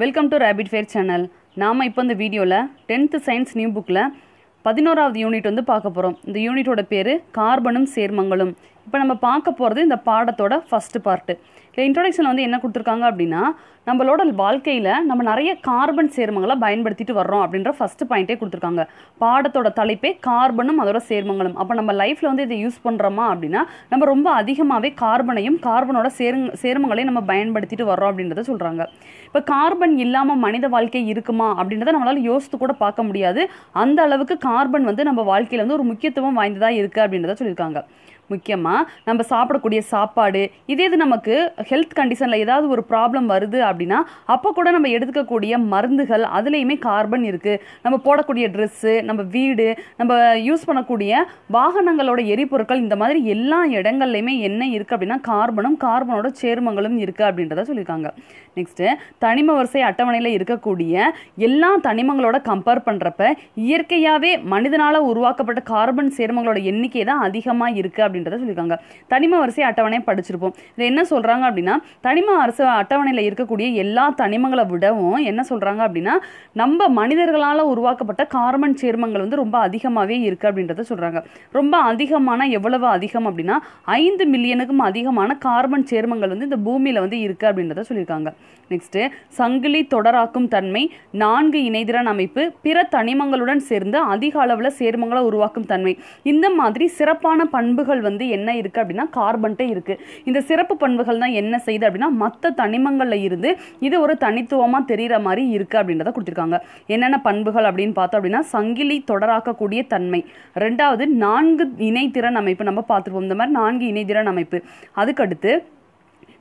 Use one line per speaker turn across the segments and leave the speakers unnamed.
welcome to rapid fair channel நாம் இப்போ இந்த வீடியோவில் டென்த்து சயின்ஸ் நியூ புக்கில் பதினோராவது யூனிட் வந்து பார்க்க போகிறோம் இந்த யூனிட்டோட பேர் கார்பனும் சேர்மங்களும் இப்போ நம்ம பார்க்க போகிறது இந்த பாடத்தோட ஃபஸ்ட்டு பார்ட்டு இந்த இன்ட்ரொடக்ஷன் வந்து என்ன கொடுத்துருக்காங்க அப்படின்னா நம்மளோட வாழ்க்கையில் நம்ம நிறைய கார்பன் சேர்மங்களை பயன்படுத்திட்டு வர்றோம் அப்படின்ற ஃபஸ்ட்டு பாயிண்ட்டே கொடுத்துருக்காங்க பாடத்தோட தலைப்பே கார்பனும் அதோட சேர்மங்களும் அப்போ நம்ம லைஃப்பில் வந்து இதை யூஸ் பண்ணுறோமா அப்படின்னா நம்ம ரொம்ப அதிகமாகவே கார்பனையும் கார்பனோட சேருங் சேர்மங்களையும் நம்ம பயன்படுத்திட்டு வர்றோம் அப்படின்றத சொல்கிறாங்க இப்போ கார்பன் இல்லாமல் மனித வாழ்க்கை இருக்குமா அப்படின்றத நம்மளால் யோசித்து கூட பார்க்க முடியாது அந்த அளவுக்கு கார்பன் வந்து நம்ம வாழ்க்கையில் வந்து ஒரு முக்கியத்துவம் வாய்ந்ததாக இருக்குது அப்படின்றத சொல்லியிருக்காங்க முக்கியமாக நம்ம சாப்பிடக்கூடிய சாப்பாடு இதே இது நமக்கு ஹெல்த் கண்டிஷனில் ஏதாவது ஒரு ப்ராப்ளம் வருது அப்படின்னா அப்போ கூட நம்ம எடுத்துக்கக்கூடிய மருந்துகள் அதுலேயுமே கார்பன் இருக்குது நம்ம போடக்கூடிய ட்ரெஸ்ஸு நம்ம வீடு நம்ம யூஸ் பண்ணக்கூடிய வாகனங்களோட எரிபொருட்கள் இந்த மாதிரி எல்லா இடங்கள்லையுமே என்ன இருக்குது அப்படின்னா கார்பனும் கார்பனோட சேர்மங்களும் இருக்குது அப்படின்றத சொல்லியிருக்காங்க நெக்ஸ்ட்டு தனிம வரிசை அட்டவணையில் இருக்கக்கூடிய எல்லா தனிமங்களோட கம்பேர் பண்ணுறப்ப இயற்கையாகவே மனிதனால் உருவாக்கப்பட்ட கார்பன் சேர்மங்களோட எண்ணிக்கை தான் அதிகமாக இருக்குது அப்படின்னு அப்படின்றத சொல்லியிருக்காங்க தனிம வரிசை அட்டவணையை படிச்சிருப்போம் இதில் என்ன சொல்கிறாங்க அப்படின்னா தனிம அரசு அட்டவணையில் இருக்கக்கூடிய எல்லா தனிமங்களை விடவும் என்ன சொல்கிறாங்க அப்படின்னா நம்ம மனிதர்களால் உருவாக்கப்பட்ட கார்பன் சேர்மங்கள் வந்து ரொம்ப அதிகமாகவே இருக்குது அப்படின்றத சொல்கிறாங்க ரொம்ப அதிகமான எவ்வளவு அதிகம் அப்படின்னா ஐந்து மில்லியனுக்கும் அதிகமான கார்பன் சேர்மங்கள் வந்து இந்த பூமியில் வந்து இருக்குது அப்படின்றத சொல்லியிருக்காங்க நெக்ஸ்ட்டு சங்கிலி தொடராக்கும் தன்மை நான்கு இணைதிறன் அமைப்பு பிற தனிமங்களுடன் சேர்ந்து அதிக அளவில் சேர்மங்களை உருவாக்கும் தன்மை இந்த மாதிரி சிறப்பான பண்புகள் வந்து என்ன இருக்குது அப்படின்னா கார்பன்ட்டே இருக்குது இந்த சிறப்பு பண்புகள் தான் என்ன செய்யுது அப்படின்னா மற்ற தனிமங்களில் இருந்து இது ஒரு தனித்துவமாக தெரிகிற மாதிரி இருக்குது அப்படின்றத கொடுத்துருக்காங்க என்னென்ன பண்புகள் அப்படின்னு பார்த்தோம் அப்படின்னா சங்கிலி தொடராக்கக்கூடிய தன்மை ரெண்டாவது நான்கு இணைத்திறன் அமைப்பு நம்ம பார்த்துருவோம் இந்த மாதிரி நான்கு இணைத்திறன் அமைப்பு அதுக்கடுத்து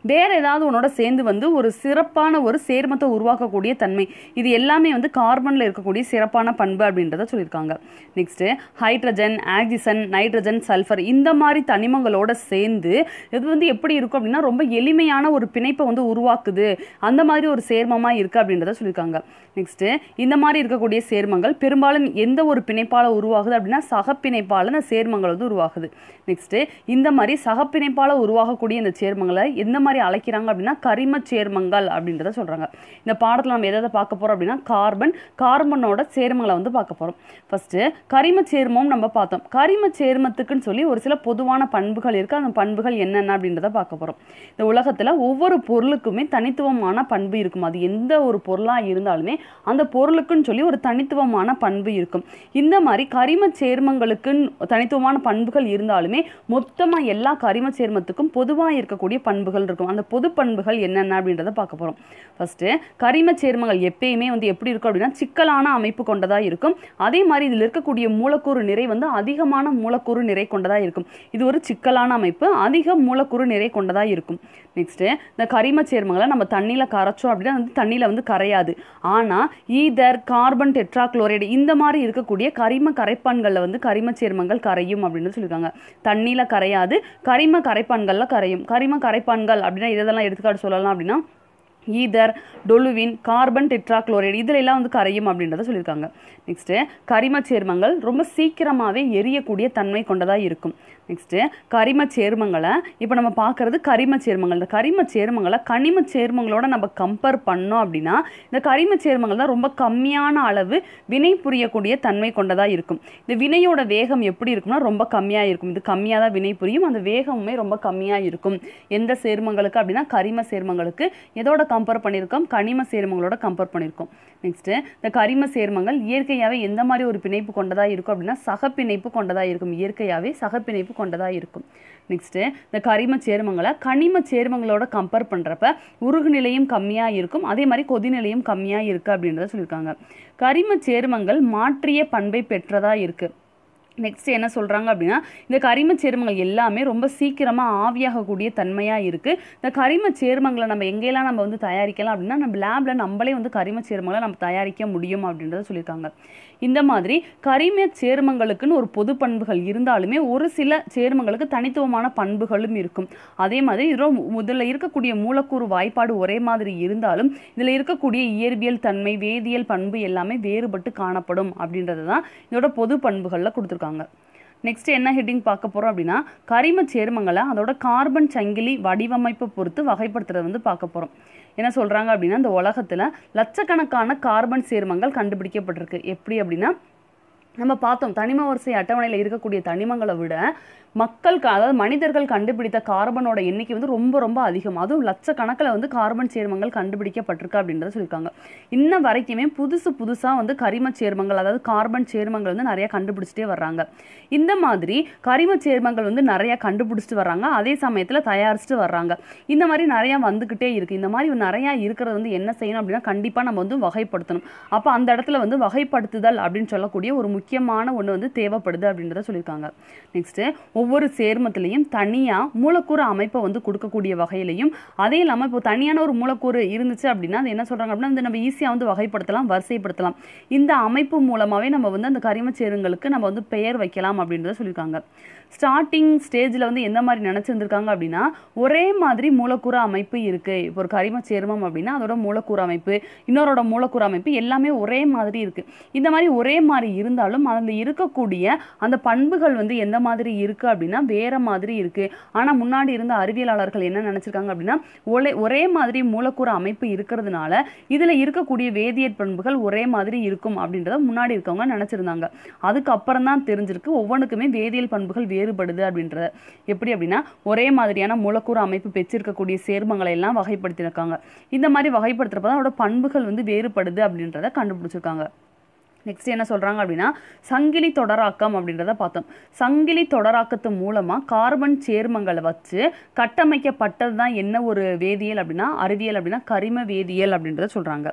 வேறு ஏதாவது உன்னோட சேர்ந்து வந்து ஒரு சிறப்பான ஒரு சேர்மத்தை உருவாக்கக்கூடிய தன்மை இது எல்லாமே வந்து கார்பனில் இருக்கக்கூடிய சிறப்பான பண்பு அப்படின்றத சொல்லியிருக்காங்க next hydrogen oxygen nitrogen sulphur இந்த மாதிரி தனிமங்களோட சேர்ந்து இது வந்து எப்படி இருக்கும் அப்படின்னா ரொம்ப எளிமையான ஒரு பிணைப்பை வந்து உருவாக்குது அந்த மாதிரி ஒரு சேர்மமாக இருக்குது அப்படின்றத சொல்லியிருக்காங்க நெக்ஸ்ட்டு இந்த மாதிரி இருக்கக்கூடிய சேர்மங்கள் பெரும்பாலும் எந்த ஒரு பிணைப்பால் உருவாகுது அப்படின்னா சகப்பிணைப்பால் அந்த சேர்மங்கள் வந்து உருவாகுது நெக்ஸ்ட்டு இந்த மாதிரி சகப்பிணைப்பால் உருவாகக்கூடிய இந்த சேர்மங்களை எந்த மாதிரி மாதிரி அழைக்கிறாங்க அப்படின்னா கரிம சேர்மங்கள் அப்படின்றத சொல்கிறாங்க இந்த பாடத்தில் நம்ம எதாவது பார்க்க போகிறோம் அப்படின்னா கார்பன் கார்பனோட சேர்மங்களை வந்து பார்க்க போகிறோம் ஃபஸ்ட்டு கரிம சேர்மம் நம்ம பார்த்தோம் கரிம சேர்மத்துக்குன்னு சொல்லி ஒரு சில பொதுவான பண்புகள் இருக்குது அந்த பண்புகள் என்னென்ன அப்படின்றத பார்க்க போகிறோம் இந்த உலகத்தில் ஒவ்வொரு பொருளுக்குமே தனித்துவமான பண்பு இருக்கும் அது எந்த ஒரு பொருளாக இருந்தாலுமே அந்த பொருளுக்குன்னு சொல்லி ஒரு தனித்துவமான பண்பு இருக்கும் இந்த மாதிரி கரிம சேர்மங்களுக்குன்னு தனித்துவமான பண்புகள் இருந்தாலுமே மொத்தமாக எல்லா கரிம சேர்மத்துக்கும் பொதுவாக இருக்கக்கூடிய பண்புகள் இருக்கும் இருக்கட்டும் அந்த பொது பண்புகள் என்னென்ன அப்படின்றத பார்க்க போகிறோம் ஃபஸ்ட்டு கரிம சேர்மங்கள் எப்பயுமே வந்து எப்படி இருக்கும் அப்படின்னா சிக்கலான அமைப்பு கொண்டதாக இருக்கும் அதே மாதிரி இதில் இருக்கக்கூடிய மூலக்கூறு நிறை வந்து அதிகமான மூலக்கூறு நிறை கொண்டதாக இருக்கும் இது ஒரு சிக்கலான அமைப்பு அதிக மூலக்கூறு நிறை கொண்டதாக இருக்கும் நெக்ஸ்ட்டு இந்த கரிம சேர்மங்களை நம்ம தண்ணியில் கரைச்சோம் அப்படின்னா வந்து தண்ணியில் வந்து கரையாது ஆனால் ஈதர் கார்பன் டெட்ராக்ளோரைடு இந்த மாதிரி இருக்கக்கூடிய கரிம கரைப்பான்களில் வந்து கரிம சேர்மங்கள் கரையும் அப்படின்னு சொல்லியிருக்காங்க தண்ணியில் கரையாது கரிம கரைப்பான்களில் கரையும் கரிம கரைப்பான்கள் அப்படின்னா இதெல்லாம் எடுத்துக்காட்டு சொல்லலாம் அப்படின்னா ஈதர் டொலுவின் கார்பன் டெட்ராக்ளோரைடு இதில் எல்லாம் வந்து கரையும் அப்படின்றத சொல்லியிருக்காங்க நெக்ஸ்ட்டு கரிம சேர்மங்கள் ரொம்ப சீக்கிரமாகவே எரியக்கூடிய தன்மை கொண்டதாக இருக்கும் நெக்ஸ்ட்டு கரிம சேர்மங்களை இப்போ நம்ம பார்க்குறது கரிம சேர்மங்கள் இந்த கரிம சேர்மங்களை கனிம சேர்மங்களோட நம்ம கம்பேர் பண்ணோம் அப்படின்னா இந்த கரிம சேர்மங்கள் தான் ரொம்ப கம்மியான அளவு வினை புரியக்கூடிய தன்மை கொண்டதாக இருக்கும் இந்த வினையோட வேகம் எப்படி இருக்கும்னா ரொம்ப கம்மியாக இருக்கும் இது கம்மியாக தான் வினை புரியும் அந்த வேகமுமே ரொம்ப கம்மியாக இருக்கும் எந்த சேர்மங்களுக்கு அப்படின்னா கரிம சேர்மங்களுக்கு எதோட கம்பேர் பண்ணியிருக்கோம் கனிம சேர்மங்களோட கம்பேர் பண்ணியிருக்கோம் நெக்ஸ்ட்டு இந்த கரிம சேர்மங்கள் இயற்கையாகவே எந்த மாதிரி ஒரு பிணைப்பு கொண்டதாக இருக்கும் அப்படின்னா சகப்பிணைப்பு கொண்டதாக இருக்கும் இயற்கையாகவே சகப்பிணைப்பு கொண்டதாக இருக்கும் நெக்ஸ்ட்டு இந்த கரிம சேர்மங்களை கனிம சேர்மங்களோட கம்பேர் பண்ணுறப்ப உருகு நிலையும் கம்மியாக இருக்கும் அதே மாதிரி கொதிநிலையும் கம்மியாக இருக்குது அப்படின்றத சொல்லியிருக்காங்க கரிம சேர்மங்கள் மாற்றிய பண்பை பெற்றதாக இருக்குது நெக்ஸ்ட் என்ன சொல்கிறாங்க அப்படின்னா இந்த கரிம சேர்மங்கள் எல்லாமே ரொம்ப சீக்கிரமாக ஆவியாகக்கூடிய தன்மையாக இருக்குது இந்த கரிம சேர்மங்களை நம்ம எங்கெல்லாம் நம்ம வந்து தயாரிக்கலாம் அப்படின்னா நம்ம லேபில் நம்மளே வந்து கரிம சேர்மங்களை நம்ம தயாரிக்க முடியும் அப்படின்றத சொல்லியிருக்காங்க இந்த மாதிரி கரிம சேர்மங்களுக்குன்னு ஒரு பொது பண்புகள் இருந்தாலுமே ஒரு சில சேர்மங்களுக்கு தனித்துவமான பண்புகளும் இருக்கும் அதே மாதிரி இதில் முதல்ல இருக்கக்கூடிய மூலக்கூறு வாய்ப்பாடு ஒரே மாதிரி இருந்தாலும் இதில் இருக்கக்கூடிய இயற்பியல் தன்மை வேதியியல் பண்பு எல்லாமே வேறுபட்டு காணப்படும் அப்படின்றது தான் இதோட பொது பண்புகளில் கொடுத்துருக்காங்க சொல்கிறாங்க நெக்ஸ்ட் என்ன ஹெட்டிங் பார்க்க போகிறோம் அப்படின்னா கரிம சேர்மங்களை அதோட கார்பன் சங்கிலி வடிவமைப்பை பொறுத்து வகைப்படுத்துறது வந்து பார்க்க போகிறோம் என்ன சொல்கிறாங்க அப்படின்னா இந்த உலகத்தில் லட்சக்கணக்கான கார்பன் சேர்மங்கள் கண்டுபிடிக்கப்பட்டிருக்கு எப்படி அப்படின்னா நம்ம பார்த்தோம் தனிம வரிசை அட்டவணையில் இருக்கக்கூடிய தனிமங்களை விட மக்கள் அதாவது மனிதர்கள் கண்டுபிடித்த கார்பனோட எண்ணிக்கை வந்து ரொம்ப ரொம்ப அதிகம் அதுவும் லட்சக்கணக்கில் வந்து கார்பன் சேர்மங்கள் கண்டுபிடிக்கப்பட்டிருக்கு அப்படின்றத சொல்லியிருக்காங்க இன்ன வரைக்குமே புதுசு புதுசாக வந்து கரிம சேர்மங்கள் அதாவது கார்பன் சேர்மங்கள் வந்து நிறையா கண்டுபிடிச்சிட்டே வர்றாங்க இந்த மாதிரி கரிம சேர்மங்கள் வந்து நிறையா கண்டுபிடிச்சிட்டு வர்றாங்க அதே சமயத்தில் தயாரிச்சுட்டு வர்றாங்க இந்த மாதிரி நிறையா வந்துக்கிட்டே இருக்குது இந்த மாதிரி நிறையா இருக்கிறது வந்து என்ன செய்யணும் அப்படின்னா கண்டிப்பாக நம்ம வந்து வகைப்படுத்தணும் அப்போ அந்த இடத்துல வந்து வகைப்படுத்துதல் அப்படின்னு சொல்லக்கூடிய ஒரு முக்கியமான ஒன்று வந்து தேவைப்படுது அப்படின்றத சொல்லியிருக்காங்க நெக்ஸ்ட்டு ஒவ்வொரு சேர்மத்துலேயும் தனியாக மூலக்கூறு அமைப்பை வந்து கொடுக்கக்கூடிய வகையிலையும் அதே இல்லாமல் இப்போ தனியான ஒரு மூலக்கூறு இருந்துச்சு அப்படின்னா அது என்ன சொல்கிறாங்க அப்படின்னா வந்து நம்ம ஈஸியாக வந்து வகைப்படுத்தலாம் வரிசைப்படுத்தலாம் இந்த அமைப்பு மூலமாகவே நம்ம வந்து அந்த கரிம சேருங்களுக்கு நம்ம வந்து பெயர் வைக்கலாம் அப்படின்றத சொல்லியிருக்காங்க ஸ்டார்டிங் ஸ்டேஜில் வந்து எந்த மாதிரி நினச்சிருந்துருக்காங்க அப்படின்னா ஒரே மாதிரி மூலக்கூற அமைப்பு இருக்குது இப்போ ஒரு கரிம சேர்மம் அப்படின்னா அதோட மூலக்கூற அமைப்பு இன்னொரோட மூலக்கூறு அமைப்பு எல்லாமே ஒரே மாதிரி இருக்குது இந்த மாதிரி ஒரே மாதிரி இருந்தாலும் அதில் இருக்கக்கூடிய அந்த பண்புகள் வந்து எந்த மாதிரி இருக்குது அப்படின்னா வேறு மாதிரி இருக்குது ஆனால் முன்னாடி இருந்த அறிவியலாளர்கள் என்ன நினச்சிருக்காங்க அப்படின்னா ஒரே ஒரே மாதிரி மூலக்கூற அமைப்பு இருக்கிறதுனால இதில் இருக்கக்கூடிய வேதியியற் பண்புகள் ஒரே மாதிரி இருக்கும் அப்படின்றத முன்னாடி இருக்கவங்க நினச்சிருந்தாங்க அதுக்கப்புறம் தான் தெரிஞ்சிருக்கு ஒவ்வொன்றுக்குமே வேதியியல் பண்புகள் வேறு வேறுபடுது அப்படின்றத எப்படி அப்படின்னா ஒரே மாதிரியான மூலக்கூறு அமைப்பு பெற்றிருக்கக்கூடிய சேர்மங்களை எல்லாம் வகைப்படுத்தியிருக்காங்க இந்த மாதிரி வகைப்படுத்துகிறப்ப தான் அதோட பண்புகள் வந்து வேறுபடுது அப்படின்றத கண்டுபிடிச்சிருக்காங்க நெக்ஸ்ட் என்ன சொல்கிறாங்க அப்படின்னா சங்கிலி தொடராக்கம் அப்படின்றத பார்த்தோம் சங்கிலி தொடராக்கத்து மூலமாக கார்பன் சேர்மங்களை வச்சு கட்டமைக்கப்பட்டது தான் என்ன ஒரு வேதியியல் அப்படின்னா அறிவியல் அப்படின்னா கரிம வேதியியல் அப்படின்றத சொல்கிறாங்க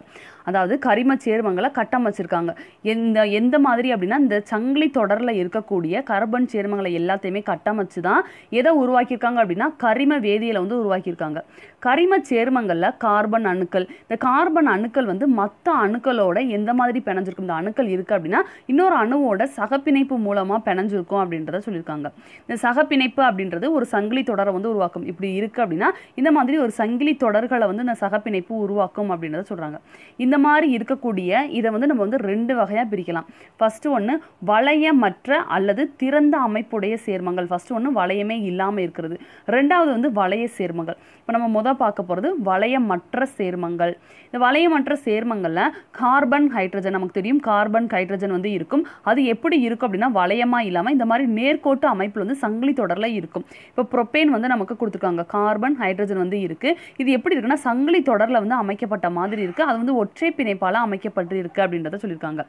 அதாவது கரிம சேர்மங்களை கட்டமைச்சிருக்காங்க எந்த எந்த மாதிரி அப்படின்னா இந்த சங்கிலி தொடரில் இருக்கக்கூடிய கார்பன் சேர்மங்களை எல்லாத்தையுமே கட்டமைச்சு தான் எதை உருவாக்கியிருக்காங்க அப்படின்னா கரிம வேதியில் வந்து உருவாக்கியிருக்காங்க கரிம சேர்மங்களில் கார்பன் அணுக்கள் இந்த கார்பன் அணுக்கள் வந்து மற்ற அணுக்களோட எந்த மாதிரி பிணைஞ்சிருக்கும் இந்த அணுக்கள் இருக்குது அப்படின்னா இன்னொரு அணுவோட சகப்பிணைப்பு மூலமாக பிணைஞ்சிருக்கும் அப்படின்றத சொல்லியிருக்காங்க இந்த சகப்பிணைப்பு அப்படின்றது ஒரு சங்கிலி தொடரை வந்து உருவாக்கும் இப்படி இருக்குது அப்படின்னா இந்த மாதிரி ஒரு சங்கிலி தொடர்களை வந்து இந்த சகப்பிணைப்பு உருவாக்கும் அப்படின்றத சொல்கிறாங்க இந்த மாதிரி இருக்கக்கூடிய இதை வந்து நம்ம வந்து ரெண்டு வகையாக பிரிக்கலாம் ஃபஸ்ட்டு ஒன்று வளையமற்ற அல்லது திறந்த அமைப்புடைய சேர்மங்கள் ஃபஸ்ட்டு ஒன்று வளையமே இல்லாமல் இருக்கிறது ரெண்டாவது வந்து வளைய சேர்மங்கள் இப்போ நம்ம முதல் பார்க்க போகிறது வளையமற்ற சேர்மங்கள் இந்த வளையமற்ற சேர்மங்களில் கார்பன் ஹைட்ரஜன் நமக்கு தெரியும் கார்பன் ஹைட்ரஜன் வந்து இருக்கும் அது எப்படி இருக்கும் அப்படின்னா வளையமாக இல்லாமல் இந்த மாதிரி நேர்கோட்டு அமைப்பில் வந்து சங்கிலி தொடரில் இருக்கும் இப்போ ப்ரொப்பேன் வந்து நமக்கு கொடுத்துருக்காங்க கார்பன் ஹைட்ரஜன் வந்து இருக்குது இது எப்படி இருக்குன்னா சங்கிலி தொடரில் வந்து அமைக்கப்பட்ட மாதிரி இருக்குது அது வந்து ஒற்றை ஒற்றை பிணைப்பால் அமைக்கப்பட்டு அப்படின்றத சொல்லியிருக்காங்க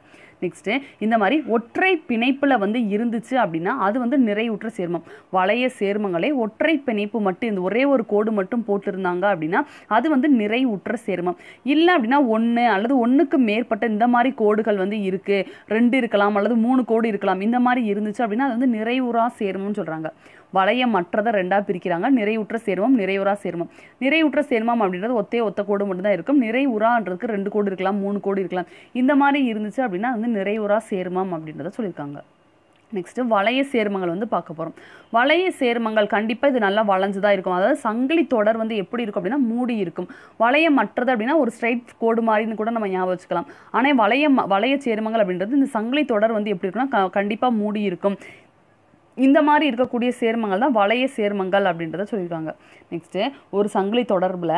நெக்ஸ்ட்டு இந்த மாதிரி ஒற்றை பிணைப்பில் வந்து இருந்துச்சு அப்படின்னா அது வந்து நிறைவுற்ற சேர்மம் வளைய சேர்மங்களை ஒற்றை பிணைப்பு மட்டும் இந்த ஒரே ஒரு கோடு மட்டும் போட்டிருந்தாங்க அப்படின்னா அது வந்து நிறைவுற்ற சேர்மம் இல்லை அப்படின்னா ஒன்று அல்லது ஒன்றுக்கு மேற்பட்ட இந்த மாதிரி கோடுகள் வந்து இருக்குது ரெண்டு இருக்கலாம் அல்லது மூணு கோடு இருக்கலாம் இந்த மாதிரி இருந்துச்சு அப்படின்னா அது வந்து நிறைவுறா சேர்மம்னு சொல்கிறாங்க வளையம் மற்றதை ரெண்டாக பிரிக்கிறாங்க நிறைவுற்ற சேர்மம் நிறைவுறா சேர்மம் நிறைவுற்ற சேர்மம் அப்படின்றது ஒத்தே ஒத்த கோடு மட்டும்தான் இருக்கும் நிறைவுறான்றதுக்கு ரெண்டு கோடு இருக்கலாம் மூணு கோடு இருக்கலாம் இந்த மாதிரி இருந்துச்சு அப்படின்னா வந்து நிறைவுறா சேர்மம் அப்படின்றத சொல்லியிருக்காங்க நெக்ஸ்ட்டு வளைய சேர்மங்கள் வந்து பார்க்க போகிறோம் வளைய சேர்மங்கள் கண்டிப்பாக இது நல்லா வளைஞ்சு தான் இருக்கும் அதாவது சங்கிலி தொடர் வந்து எப்படி இருக்கும் அப்படின்னா மூடி இருக்கும் வளையம் மற்றது அப்படின்னா ஒரு ஸ்ட்ரைட் கோடு மாதிரின்னு கூட நம்ம ஞாபகம் வச்சுக்கலாம் ஆனால் வளையம் வளைய சேர்மங்கள் அப்படின்றது இந்த சங்கிலி தொடர் வந்து எப்படி இருக்குன்னா கண்டிப்பாக மூடி இருக்கும் இந்த மாதிரி இருக்கக்கூடிய சேர்மங்கள் தான் வளைய சேர்மங்கள் அப்படின்றத சொல்லியிருக்காங்க நெக்ஸ்ட்டு ஒரு சங்கிலி தொடர்பில்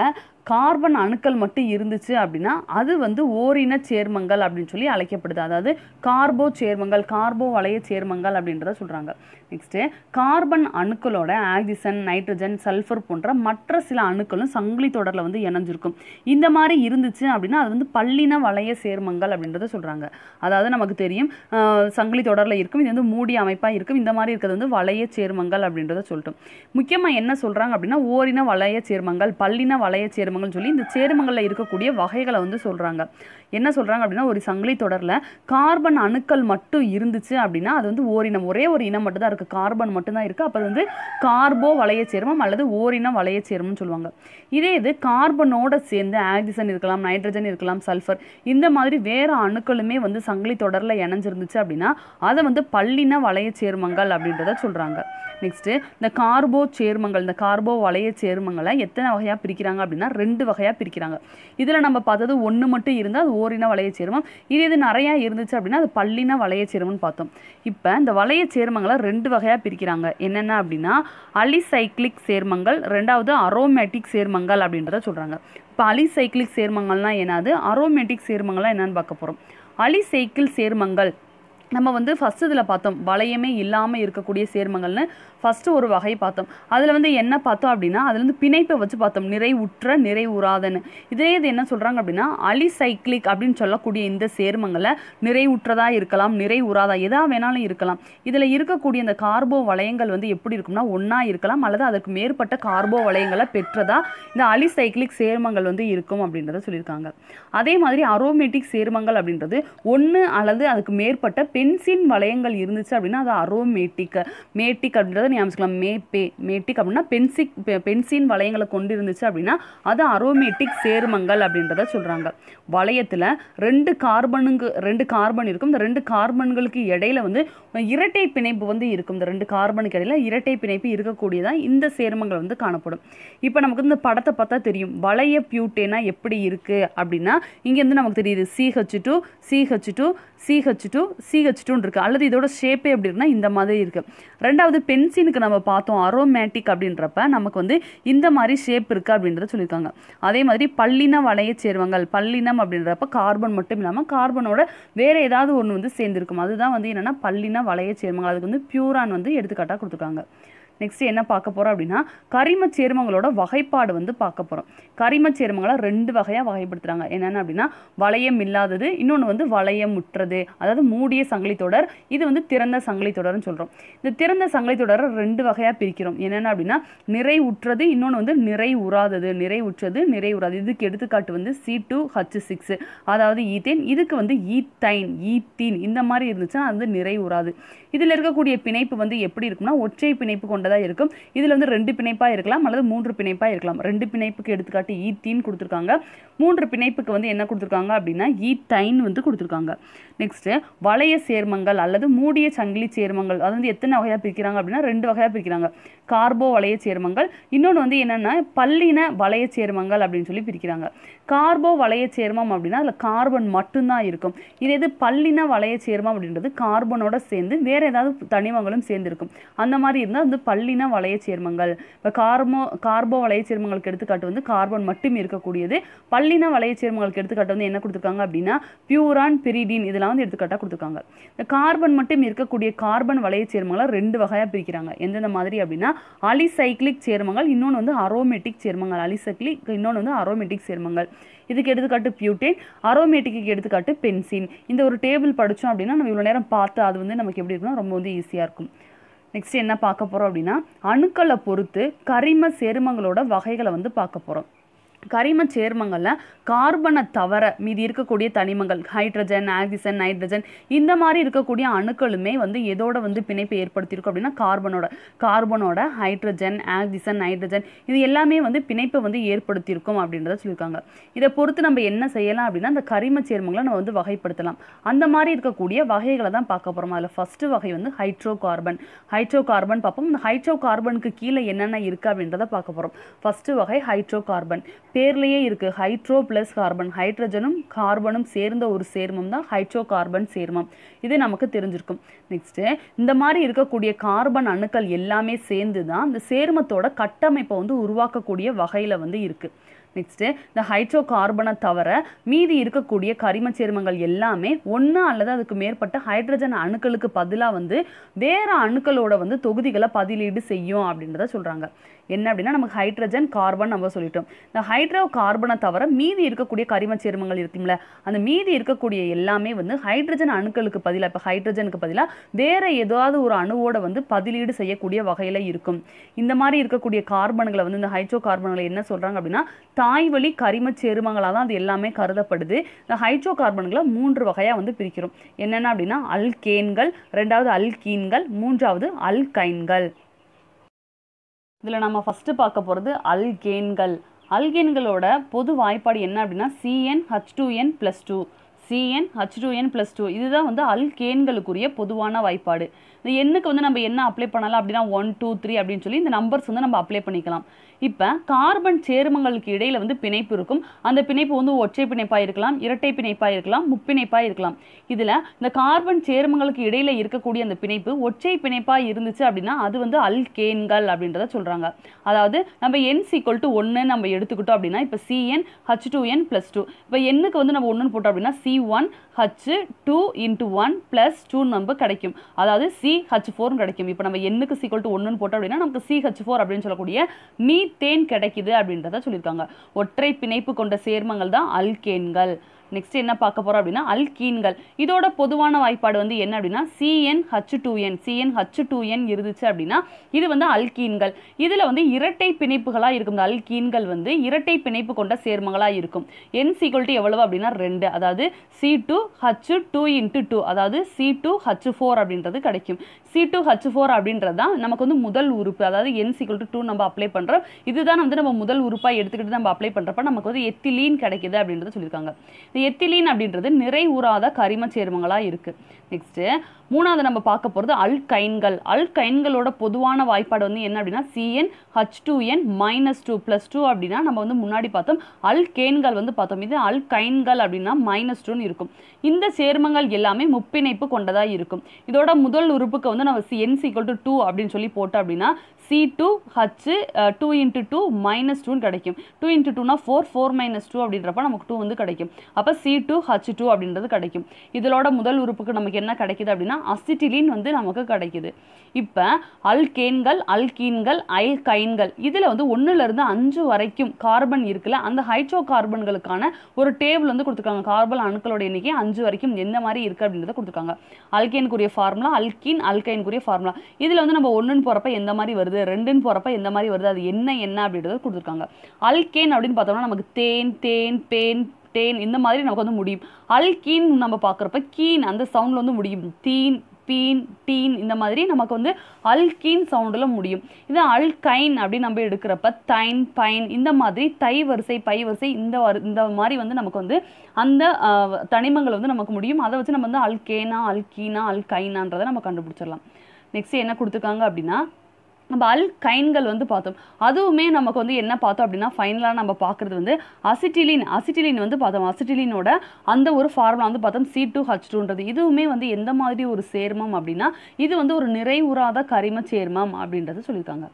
கார்பன் அணுக்கள் மட்டும் இருந்துச்சு அப்படின்னா அது வந்து ஓரின சேர்மங்கள் அப்படின்னு சொல்லி அழைக்கப்படுது அதாவது கார்போ சேர்மங்கள் கார்போ வளைய சேர்மங்கள் அப்படின்றத சொல்கிறாங்க நெக்ஸ்ட்டு கார்பன் அணுக்களோட ஆக்சிஜன் நைட்ரஜன் சல்ஃபர் போன்ற மற்ற சில அணுக்களும் சங்கிலி தொடரில் வந்து இணைஞ்சிருக்கும் இந்த மாதிரி இருந்துச்சு அப்படின்னா அது வந்து பல்லின வளைய சேர்மங்கள் அப்படின்றத சொல்கிறாங்க அதாவது நமக்கு தெரியும் சங்கிலி தொடரில் இருக்கும் இது வந்து மூடிய அமைப்பாக இருக்கும் இந்த மாதிரி இருக்கிறது வந்து வளைய சேர்மங்கள் அப்படின்றத சொல்லிட்டோம் முக்கியமாக என்ன சொல்கிறாங்க அப்படின்னா ஓரின வளைய சேர்மங்கள் பல்லின வளைய சேர்மங்கள் சேர்மங்கள்னு சொல்லி இந்த சேர்மங்களில் இருக்கக்கூடிய வகைகளை வந்து சொல்கிறாங்க என்ன சொல்கிறாங்க அப்படின்னா ஒரு சங்கிலி தொடரில் கார்பன் அணுக்கள் மட்டும் இருந்துச்சு அப்படின்னா அது வந்து ஓரினம் ஒரே ஒரு இனம் மட்டும் தான் இருக்குது கார்பன் மட்டும்தான் இருக்குது அப்போ வந்து கார்போ வளைய சேர்மம் அல்லது ஓரினம் வளைய சேர்மம்னு சொல்லுவாங்க இதே இது கார்பனோட சேர்ந்து ஆக்சிஜன் இருக்கலாம் நைட்ரஜன் இருக்கலாம் சல்ஃபர் இந்த மாதிரி வேறு அணுக்களுமே வந்து சங்கிலி தொடரில் இணைஞ்சிருந்துச்சு அப்படின்னா அதை வந்து பல்லின வளைய சேர்மங்கள் அப்படின்றத சொல்கிறாங்க நெக்ஸ்ட்டு இந்த கார்போ சேர்மங்கள் இந்த கார்போ வளைய சேர்மங்களை எத்தனை வகையாக பிரிக்கிறாங்க அப்படின்னா ரெண்டு வகையாக பிரிக்கிறாங்க இதில் நம்ம பார்த்தது ஒன்று மட்டும் இருந்தால் அது ஓரின வளைய சேர்மம் இது இது நிறையா இருந்துச்சு அப்படின்னா அது பள்ளின வளைய சேர்மம்னு பார்த்தோம் இப்போ இந்த வளைய சேர்மங்களை ரெண்டு வகையாக பிரிக்கிறாங்க என்னென்ன அப்படின்னா அலிசைக்ளிக் சேர்மங்கள் ரெண்டாவது அரோமேட்டிக் சேர்மங்கள் அப்படின்றத சொல்கிறாங்க இப்போ அலிசைக்ளிக் சேர்மங்கள்லாம் என்னது அரோமேட்டிக் சேர்மங்கள்லாம் என்னென்னு பார்க்க போகிறோம் அலிசைக்கிள் சேர்மங்கள் நம்ம வந்து ஃபஸ்ட்டு இதில் பார்த்தோம் வளையமே இல்லாமல் இருக்கக்கூடிய சேர்மங்கள்னு ஃபஸ்ட்டு ஒரு வகை பார்த்தோம் அதில் வந்து என்ன பார்த்தோம் அப்படின்னா அதில் வந்து பிணைப்பை வச்சு பார்த்தோம் நிறைவுற்ற உராதன்னு இதே இது என்ன சொல்கிறாங்க அப்படின்னா அலிசைக்ளிக் அப்படின்னு சொல்லக்கூடிய இந்த சேர்மங்களை நிறைவுற்றதாக இருக்கலாம் நிறை உராதா எதாக வேணாலும் இருக்கலாம் இதில் இருக்கக்கூடிய இந்த கார்போ வளையங்கள் வந்து எப்படி இருக்கும்னா ஒன்றா இருக்கலாம் அல்லது அதற்கு மேற்பட்ட கார்போ வளையங்களை பெற்றதாக இந்த அலிசைக்ளிக் சேர்மங்கள் வந்து இருக்கும் அப்படின்றத சொல்லியிருக்காங்க அதே மாதிரி அரோமேட்டிக் சேர்மங்கள் அப்படின்றது ஒன்று அல்லது அதுக்கு மேற்பட்ட பென்சின் வளையங்கள் இருந்துச்சு அப்படின்னா அது அரோமேட்டிக் மேட்டிக் அப்படின்றத நியமிச்சுக்கலாம் மேப்பே மேட்டிக் அப்படின்னா பென்சிக் பென்சின் வளையங்களை கொண்டு இருந்துச்சு அப்படின்னா அது அரோமேட்டிக் சேர்மங்கள் அப்படின்றத சொல்கிறாங்க வளையத்தில் ரெண்டு கார்பனுங்கு ரெண்டு கார்பன் இருக்கும் இந்த ரெண்டு கார்பன்களுக்கு இடையில வந்து இரட்டை பிணைப்பு வந்து இருக்கும் இந்த ரெண்டு கார்பனுக்கு இடையில இரட்டை பிணைப்பு இருக்கக்கூடியதாக இந்த சேர்மங்கள் வந்து காணப்படும் இப்போ நமக்கு இந்த படத்தை பார்த்தா தெரியும் வளைய பியூட்டேனா எப்படி இருக்குது அப்படின்னா இங்கேருந்து நமக்கு தெரியுது CH two CH two CH two CH வச்சுட்டும் இருக்குது அல்லது இதோட ஷேப்பே எப்படி இந்த மாதிரி இருக்குது ரெண்டாவது பென்சினுக்கு நம்ம பார்த்தோம் அரோமேட்டிக் அப்படின்றப்ப நமக்கு வந்து இந்த மாதிரி ஷேப் இருக்குது அப்படின்றத சொல்லியிருக்காங்க அதே மாதிரி பல்லினம் வளைய சேர்வங்கள் பல்லினம் அப்படின்றப்ப கார்பன் மட்டும் இல்லாமல் கார்பனோட வேறு ஏதாவது ஒன்று வந்து சேர்ந்துருக்கும் அதுதான் வந்து என்னென்னா பல்லின வளைய சேர்மங்கள் அதுக்கு வந்து பியூரான் வந்து எடுத்துக்காட்டாக கொடுத்துருக்காங்க நெக்ஸ்ட் என்ன பார்க்க போகிறோம் அப்படின்னா கரிம சேர்மங்களோட வகைப்பாடு வந்து பார்க்க போகிறோம் கரிம சேர்மங்களை ரெண்டு வகையாக வகைப்படுத்துகிறாங்க என்னென்ன அப்படின்னா வளையம் இல்லாதது இன்னொன்று வந்து வளையம் முற்றது அதாவது மூடிய சங்கிலி தொடர் இது வந்து திறந்த சங்கிலி தொடர்னு சொல்கிறோம் இந்த திறந்த சங்கிலி தொடரை ரெண்டு வகையாக பிரிக்கிறோம் என்னென்ன அப்படின்னா நிறை உற்றது இன்னொன்று வந்து நிறை உறாதது நிறை உற்றது நிறை உறாது இதுக்கு எடுத்துக்காட்டு வந்து சி டூ ஹச் சிக்ஸ் அதாவது ஈத்தேன் இதுக்கு வந்து ஈத்தைன் ஈத்தீன் இந்த மாதிரி இருந்துச்சுன்னா அது நிறை உறாது இதில் இருக்கக்கூடிய பிணைப்பு வந்து எப்படி இருக்கும்னா ஒற்றை பிணைப்பு கொண்ட கொண்டதாக இருக்கும் இதில் வந்து ரெண்டு பிணைப்பாக இருக்கலாம் அல்லது மூன்று பிணைப்பாக இருக்கலாம் ரெண்டு பிணைப்புக்கு எடுத்துக்காட்டு e தீன் கொடுத்துருக்காங்க மூன்று பிணைப்புக்கு வந்து என்ன கொடுத்துருக்காங்க அப்படின்னா ஈத்தைன் e வந்து கொடுத்துருக்காங்க நெக்ஸ்ட்டு வளைய சேர்மங்கள் அல்லது மூடிய சங்கிலி சேர்மங்கள் அது வந்து எத்தனை வகையாக பிரிக்கிறாங்க அப்படின்னா ரெண்டு வகையாக பிரிக்கிறாங்க கார்போ வளைய சேர்மங்கள் இன்னொன்று வந்து என்னென்னா பல்லின வளைய சேர்மங்கள் அப்படின்னு சொல்லி பிரிக்கிறாங்க கார்போ வளைய சேர்மம் அப்படின்னா அதில் கார்பன் மட்டும்தான் இருக்கும் இதே இது பல்லின வளைய சேர்மம் அப்படின்றது கார்பனோட சேர்ந்து வேறு ஏதாவது தனிமங்களும் சேர்ந்துருக்கும் அந்த மாதிரி இருந்தால் வந்து பல்லின வளைய சேர்மங்கள் இப்போ கார்போ கார்போ வளைய சேர்மங்களுக்கு எடுத்துக்காட்டு வந்து கார்பன் மட்டும் இருக்கக்கூடியது பல்லின வளைய சேர்மங்களுக்கு எடுத்துக்காட்டு வந்து என்ன கொடுத்துருக்காங்க அப்படின்னா பியூரான் பிரிடின் இதெல்லாம் வந்து எடுத்துக்காட்டாக கொடுத்துருக்காங்க இந்த கார்பன் மட்டும் இருக்கக்கூடிய கார்பன் வளைய சேர்மங்களை ரெண்டு வகையாக பிரிக்கிறாங்க எந்தெந்த மாதிரி அப்படின்னா அலிசைக்ளிக் சேர்மங்கள் இன்னொன்று வந்து அரோமேட்டிக் சேர்மங்கள் அலிசைக்ளிக் இன்னொன்று வந்து அரோமேட்டிக் சேர்மங்கள் இதுக்கு எடுத்துக்காட்டு பியூட்டேன் அரோமேட்டிக்கு எடுத்துக்காட்டு பென்சின் இந்த ஒரு டேபிள் படித்தோம் அப்படின்னா நம்ம இவ்வளோ நேரம் பார்த்து அது வந்து நமக்கு எப்படி இருக்குன்னா ரொம்ப வந்து ஈஸியாக இருக்கும் நெக்ஸ்ட் என்ன பார்க்க போகிறோம் அப்படின்னா அணுக்களை பொறுத்து கரிம சேர்மங்களோட வகைகளை வந்து பார்க்க போகிறோம் கரிம சேர்மங்களில் கார்பனை தவிர மீதி இருக்கக்கூடிய தனிமங்கள் ஹைட்ரஜன் ஆக்சிஜன் நைட்ரஜன் இந்த மாதிரி இருக்கக்கூடிய அணுக்களுமே வந்து எதோட வந்து பிணைப்பை ஏற்படுத்தியிருக்கும் அப்படின்னா கார்பனோட கார்பனோட ஹைட்ரஜன் ஆக்சிஜன் நைட்ரஜன் இது எல்லாமே வந்து பிணைப்பை வந்து ஏற்படுத்தியிருக்கும் அப்படின்றத சொல்லியிருக்காங்க இதை பொறுத்து நம்ம என்ன செய்யலாம் அப்படின்னா அந்த கரிம சேர்மங்களை நம்ம வந்து வகைப்படுத்தலாம் அந்த மாதிரி இருக்கக்கூடிய வகைகளை தான் பார்க்க போகிறோம் அதில் ஃபஸ்ட்டு வகை வந்து ஹைட்ரோ கார்பன் ஹைட்ரோ கார்பன் பார்ப்போம் இந்த ஹைட்ரோ கார்பனுக்கு கீழே என்னென்ன இருக்குது அப்படின்றத பார்க்க போகிறோம் ஃபஸ்ட்டு வகை ஹைட்ரோ கார்பன் பேர்லேயே இருக்குது ஹைட்ரோ ப்ளஸ் கார்பன் ஹைட்ரஜனும் கார்பனும் சேர்ந்த ஒரு சேர்மம் தான் ஹைட்ரோ கார்பன் சேர்மம் இது நமக்கு தெரிஞ்சிருக்கும் நெக்ஸ்ட்டு இந்த மாதிரி இருக்கக்கூடிய கார்பன் அணுக்கள் எல்லாமே சேர்ந்து தான் இந்த சேர்மத்தோட கட்டமைப்பை வந்து உருவாக்கக்கூடிய வகையில் வந்து இருக்குது நெக்ஸ்ட்டு இந்த ஹைட்ரோ கார்பனை தவிர மீதி இருக்கக்கூடிய கரிம சேர்மங்கள் எல்லாமே ஒன்று அல்லது அதுக்கு மேற்பட்ட ஹைட்ரஜன் அணுக்களுக்கு பதிலாக வந்து வேறு அணுக்களோட வந்து தொகுதிகளை பதிலீடு செய்யும் அப்படின்றத சொல்கிறாங்க என்ன அப்படின்னா நமக்கு ஹைட்ரஜன் கார்பன் நம்ம சொல்லிட்டோம் இந்த ஹைட்ரோ கார்பனை தவிர மீதி இருக்கக்கூடிய கரிம சேர்மங்கள் இருக்குங்கள அந்த மீதி இருக்கக்கூடிய எல்லாமே வந்து ஹைட்ரஜன் அணுக்களுக்கு பதிலாக இப்போ ஹைட்ரஜனுக்கு பதிலாக வேறு ஏதாவது ஒரு அணுவோட வந்து பதிலீடு செய்யக்கூடிய வகையில் இருக்கும் இந்த மாதிரி இருக்கக்கூடிய கார்பன்களை வந்து இந்த ஹைட்ரோ கார்பன்களை என்ன சொல்கிறாங்க அப்படின்னா தாய்வழி கரிம சேர்மங்களாக தான் அது எல்லாமே கருதப்படுது இந்த ஹைட்ரோ கார்பன்களை மூன்று வகையாக வந்து பிரிக்கிறோம் என்னென்ன அப்படின்னா அல்கேன்கள் ரெண்டாவது அல்கீன்கள் மூன்றாவது அல்கைன்கள் இதில் நம்ம ஃபஸ்ட்டு பார்க்க போகிறது அல்கேன்கள் அல்கேன்களோட பொது வாய்ப்பாடு என்ன அப்படின்னா CN H two N plus two CN H two N plus two இதுதான் வந்து அல்கேன்களுக்குரிய பொதுவான வாய்ப்பாடு இந்த எண்ணுக்கு வந்து நம்ம என்ன அப்ளை பண்ணலாம் அப்படின்னா ஒன் டூ த்ரீ அப்படின்னு சொல்லி இந்த நம்பர்ஸ் வந்து நம்ம அப்ளை பண்ணிக்கலாம் இப்போ கார்பன் சேர்மங்களுக்கு இடையில் வந்து பிணைப்பு இருக்கும் அந்த பிணைப்பு வந்து ஒற்றை பிணைப்பாக இருக்கலாம் இரட்டை பிணைப்பாக இருக்கலாம் முப்பிணைப்பாக இருக்கலாம் இதில் இந்த கார்பன் சேர்மங்களுக்கு இடையில் இருக்கக்கூடிய அந்த பிணைப்பு ஒற்றை பிணைப்பாக இருந்துச்சு அப்படின்னா அது வந்து அல்கேன்கள் அப்படின்றத சொல்கிறாங்க அதாவது நம்ம என் சீக்வல் டு ஒன்று நம்ம எடுத்துக்கிட்டோம் அப்படின்னா இப்போ CN H two N plus two இப்போ என்னுக்கு வந்து நம்ம ஒன்றுன்னு போட்டோம் அப்படின்னா C one H two into one plus two நம்ம கிடைக்கும் அதாவது சி ஹச் ஃபோர்னு கிடைக்கும் இப்போ நம்ம எண்ணுக்கு சீக்வல் டு ஒன்றுன்னு போட்டோம் அப்படின்னா நமக்கு சி ஹச் ஃபோர் அப்படின்னு சொல்லக்கூடிய மீ தேன் கிடைக்குது அப்படின்றத சொல்லியிருக்காங்க ஒற்றை பிணைப்பு கொண்ட சேர்மங்கள் தான் அல்கேன்கள் நெக்ஸ்ட் என்ன பார்க்க போகிறோம் அப்படின்னா அல்கீன்கள் இதோட பொதுவான வாய்ப்பாடு வந்து என்ன அப்படின்னா CN H two N CN H two N இருந்துச்சு அப்படின்னா இது வந்து அல்கீன்கள் இதில் வந்து இரட்டை பிணைப்புகளாக இருக்கும் இந்த அல்கீன்கள் வந்து இரட்டை பிணைப்பு கொண்ட சேர்மங்களாக இருக்கும் என் சீக்வல்ட்டி எவ்வளவு அப்படின்னா ரெண்டு அதாவது C two H two into two அதாவது சி டூ ஹச் ஃபோர் அப்படின்றது கிடைக்கும் சி டூ ஹச் ஃபோர் அப்படின்றது தான் நமக்கு வந்து முதல் உறுப்பு அதாவது என் சீக்வல் டு டூ நம்ம அப்ளை பண்ணுறோம் இதுதான் வந்து நம்ம முதல் உறுப்பாக எடுத்துக்கிட்டு நம்ம அப்ளை பண்ணுறப்ப நமக்கு வந்து எத்திலீன் கிடைக்குது அப்படின்றத சொல்லியிருக்காங்க இந்த எத்திலீன் அப்படின்றது நிறை உறாத கரிம சேர்மங்களாக இருக்குது நெக்ஸ்ட்டு மூணாவது நம்ம பார்க்க போகிறது அல்கைன்கள் அல்கைன்களோட பொதுவான வாய்ப்பாடு வந்து என்ன அப்படின்னா CN H two N minus two plus two அப்படின்னா நம்ம வந்து முன்னாடி பார்த்தோம் அல்கேன்கள் வந்து பார்த்தோம் இது அல்கைன்கள் அப்படின்னா மைனஸ் டூன்னு இருக்கும் இந்த சேர்மங்கள் எல்லாமே முப்பிணைப்பு கொண்டதாக இருக்கும் இதோட முதல் உறுப்புக்கு வந்து நம்ம என் சீக்வல் டு டூ அப்படின்னு சொல்லி போட்டோம் அப்படின்னா C two H two into two minus டூன்னு கிடைக்கும் டூ இன்ட்டு டூனா ஃபோர் ஃபோர் மைனஸ் டூ அப்படின்றப்ப நமக்கு டூ வந்து கிடைக்கும் அப்போ சி டூ ஹச் டூ அப்படின்றது கிடைக்கும் இதோட முதல் உறுப்புக்கு நமக்கு என்ன கிடைக்குது அப்படின்னா அசிட்டிலின் வந்து நமக்கு கிடைக்குது இப்போ அல்கேன்கள் அல்கீன்கள் அல்கைன்கள் இதில் வந்து ஒன்றுலேருந்து அஞ்சு வரைக்கும் கார்பன் இருக்குல்ல அந்த ஹைட்ரோ கார்பன்களுக்கான ஒரு டேபிள் வந்து கொடுத்துருக்காங்க கார்பன் அணுக்களோட எண்ணிக்கை அஞ்சு வரைக்கும் எந்த மாதிரி இருக்குது அப்படின்றத கொடுத்துருக்காங்க அல்கேனுக்குரிய ஃபார்முலா அல்கீன் அல்கைனுக்குரிய ஃபார்முலா இதில் வந்து நம்ம ஒன்றுன்னு போகிறப்ப எந்த மாதிரி வருது ரெண்டுன்னு போகிறப்ப எந்த மாதிரி வருது அது என்ன என்ன அப்படின்றத கொடுத்துருக்காங்க அல்கேன் அப்படின்னு பார்த்தோம்னா நமக்கு தேன் தேன் பேன் ஒக்டேன் இந்த மாதிரி நமக்கு வந்து முடியும் அல்கீன் நம்ம பார்க்குறப்ப கீன் அந்த சவுண்டில் வந்து முடியும் தீன் பீன் டீன் இந்த மாதிரி நமக்கு வந்து அல்கீன் சவுண்டில் முடியும் இது அல்கைன் அப்படின்னு நம்ம எடுக்கிறப்ப தைன் பைன் இந்த மாதிரி தை வரிசை பை வரிசை இந்த இந்த மாதிரி வந்து நமக்கு வந்து அந்த தனிமங்கள் வந்து நமக்கு முடியும் அதை வச்சு நம்ம வந்து அல்கேனா அல்கீனா அல்கைனான்றதை நம்ம கண்டுபிடிச்சிடலாம் நெக்ஸ்ட் என்ன கொடுத்துருக்காங்க அப்படின்னா நம்ம அல் கைன்கள் வந்து பார்த்தோம் அதுவுமே நமக்கு வந்து என்ன பார்த்தோம் அப்படின்னா ஃபைனலாக நம்ம பார்க்குறது வந்து அசிட்டிலின் அசிட்டிலின் வந்து பார்த்தோம் அசிட்டிலினோட அந்த ஒரு ஃபார்முலா வந்து பார்த்தோம் சி டூ ஹச் டூன்றது இதுவுமே வந்து எந்த மாதிரி ஒரு சேர்மம் அப்படின்னா இது வந்து ஒரு நிறைவுறாத கரிம சேர்மம் அப்படின்றத சொல்லியிருக்காங்க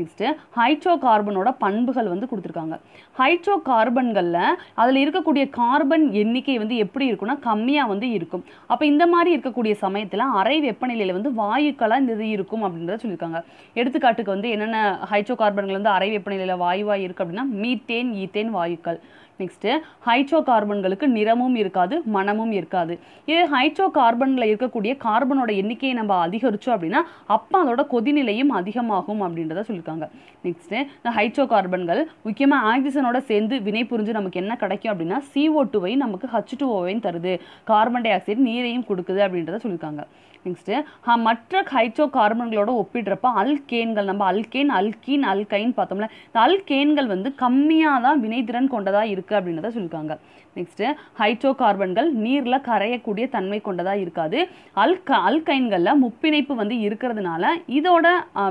நெக்ஸ்ட்டு ஹைட்ரோ கார்பனோட பண்புகள் வந்து கொடுத்துருக்காங்க ஹைட்ரோ கார்பன்களில் அதில் இருக்கக்கூடிய கார்பன் எண்ணிக்கை வந்து எப்படி இருக்குன்னா கம்மியாக வந்து இருக்கும் அப்போ இந்த மாதிரி இருக்கக்கூடிய சமயத்தில் அரை வெப்பநிலையில் வந்து வாயுக்களாக இந்த இது இருக்கும் அப்படின்றத சொல்லியிருக்காங்க எடுத்துக்காட்டுக்கு வந்து என்னென்ன ஹைட்ரோ கார்பன்கள் வந்து அரை வெப்பநிலையில் வாயுவாக இருக்குது அப்படின்னா மீத்தேன் ஈத்தேன் வாயுக்கள் நெக்ஸ்ட்டு ஹைட்ரோ கார்பன்களுக்கு நிறமும் இருக்காது மனமும் இருக்காது இது ஹைட்ரோ கார்பனில் இருக்கக்கூடிய கார்பனோட எண்ணிக்கையை நம்ம அதிகரித்தோம் அப்படின்னா அப்போ அதோட கொதிநிலையும் அதிகமாகும் அப்படின்றத சொல்லியிருக்காங்க நெக்ஸ்ட்டு இந்த ஹைட்ரோ கார்பன்கள் முக்கியமாக ஆக்சிஜனோட சேர்ந்து வினை புரிஞ்சு நமக்கு என்ன கிடைக்கும் அப்படின்னா சிஓ டூவையும் நமக்கு ஹச் டூஓவையும் தருது கார்பன் டை ஆக்சைடு நீரையும் கொடுக்குது அப்படின்றத சொல்லியிருக்காங்க நெக்ஸ்ட்டு மற்ற ஹைட்ரோ கார்பன்களோட ஒப்பிடுறப்ப அல்கேன்கள் நம்ம அல்கேன் அல்கீன் அல்கைன் பார்த்தோம்ல இந்த அல்கேன்கள் வந்து கம்மியாக தான் வினைத்திறன் கொண்டதாக இருக்குது அப்படின்றத சொல்லியிருக்காங்க நெக்ஸ்ட்டு ஹைட்ரோ கார்பன்கள் நீரில் கரையக்கூடிய தன்மை கொண்டதாக இருக்காது அல்க அல்கைன்களில் முப்பிணைப்பு வந்து இருக்கிறதுனால இதோட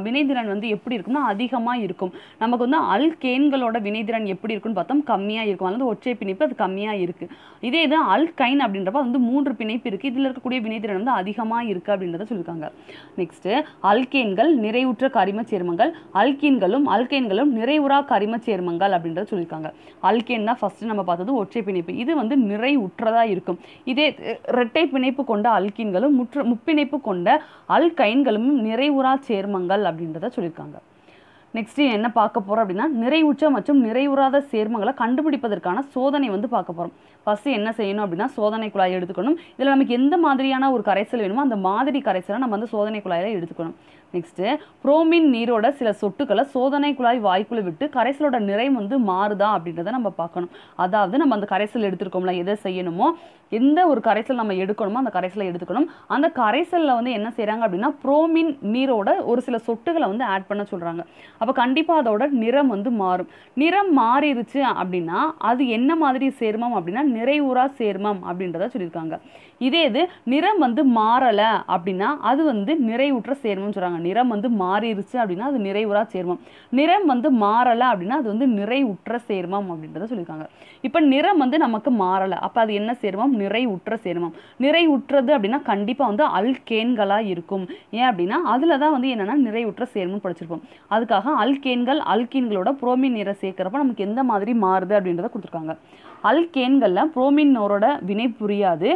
வினைதிறன் வந்து எப்படி இருக்கும்னா அதிகமாக இருக்கும் நமக்கு வந்து அல்கேன்களோட வினைதிறன் எப்படி இருக்குன்னு பார்த்தோம் கம்மியாக இருக்கும் அதாவது ஒற்றை பிணைப்பு அது கம்மியாக இருக்குது இதே இது அல்கைன் அப்படின்றப்ப வந்து மூன்று பிணைப்பு இருக்குது இதில் இருக்கக்கூடிய வினைதிறன் வந்து அதிகமாக இருக்குது அப்படின்றத சொல்லியிருக்காங்க நெக்ஸ்ட்டு அல்கேன்கள் நிறைவுற்ற கரிம சேர்மங்கள் அல்கீன்களும் அல்கைன்களும் நிறைவுறா கரிம சேர்மங்கள் அப்படின்றத சொல்லியிருக்காங்க அல்கேன் தான் ஃபஸ்ட்டு நம்ம பார்த்தது ஒற்றை பிணைப்பு இது வந்து நிறைவுற்றதாக இருக்கும் இதே இரட்டை பிணைப்பு கொண்ட அல்கின்களும் முற்று முப்பிணைப்பு கொண்ட அல்கைன்களும் நிறைவுறா சேர்மங்கள் அப்படின்றத சொல்லியிருக்காங்க நெக்ஸ்ட் என்ன பார்க்க போகிறோம் அப்படின்னா நிறைவுற்ற மற்றும் நிறைவுறாத சேர்மங்களை கண்டுபிடிப்பதற்கான சோதனை வந்து பார்க்க போகிறோம் ஃபஸ்ட்டு என்ன செய்யணும் அப்படின்னா சோதனை குழாயை எடுத்துக்கணும் இதில் நமக்கு எந்த மாதிரியான ஒரு கரைசல் வேணுமோ அந்த மாதிரி கரைசலை நம்ம வந்து சோதனை குழாயில் எடுத்துக்கணும் நெக்ஸ்ட்டு புரோமின் நீரோட சில சொட்டுக்களை சோதனை குழாய் வாய்க்குள்ள விட்டு கரைசலோட நிறை வந்து மாறுதா அப்படின்றத நம்ம பார்க்கணும் அதாவது நம்ம அந்த கரைசல் எடுத்துருக்கோம்ல எதை செய்யணுமோ எந்த ஒரு கரைசல் நம்ம எடுக்கணுமோ அந்த கரைசலை எடுத்துக்கணும் அந்த கரைசலில் வந்து என்ன செய்கிறாங்க அப்படின்னா புரோமின் நீரோட ஒரு சில சொட்டுகளை வந்து ஆட் பண்ண சொல்கிறாங்க அப்போ கண்டிப்பாக அதோட நிறம் வந்து மாறும் நிறம் மாறிடுச்சு அப்படின்னா அது என்ன மாதிரி சேர்மம் அப்படின்னா நிறைவுறா சேர்மம் அப்படின்றத சொல்லியிருக்காங்க இதே இது நிறம் வந்து மாறலை அப்படின்னா அது வந்து நிறைவுற்ற சேர்மம்னு சொல்கிறாங்க நிறம் வந்து மாறிடுச்சு அப்படின்னா அது நிறைவுறா சேர்மம் நிறம் வந்து மாறலை அப்படின்னா அது வந்து நிறைவுற்ற சேர்மம் அப்படின்றத சொல்லியிருக்காங்க இப்போ நிறம் வந்து நமக்கு மாறலை அப்போ அது என்ன சேர்மம் நிறைவுற்ற சேர்மம் நிறைவுற்றது அப்படின்னா கண்டிப்பாக வந்து அல்கேன்களாக இருக்கும் ஏன் அப்படின்னா அதில் தான் வந்து என்னென்னா நிறைவுற்ற சேர்மம் படிச்சிருப்போம் அதுக்காக அல்கேன்கள் அல்கீன்களோட புரோமின் நிறை சேர்க்கிறப்ப நமக்கு எந்த மாதிரி மாறுது அப்படின்றத கொடுத்துருக்காங்க அல்கேன்களில் புரோமின் நோரோட வினை புரியாது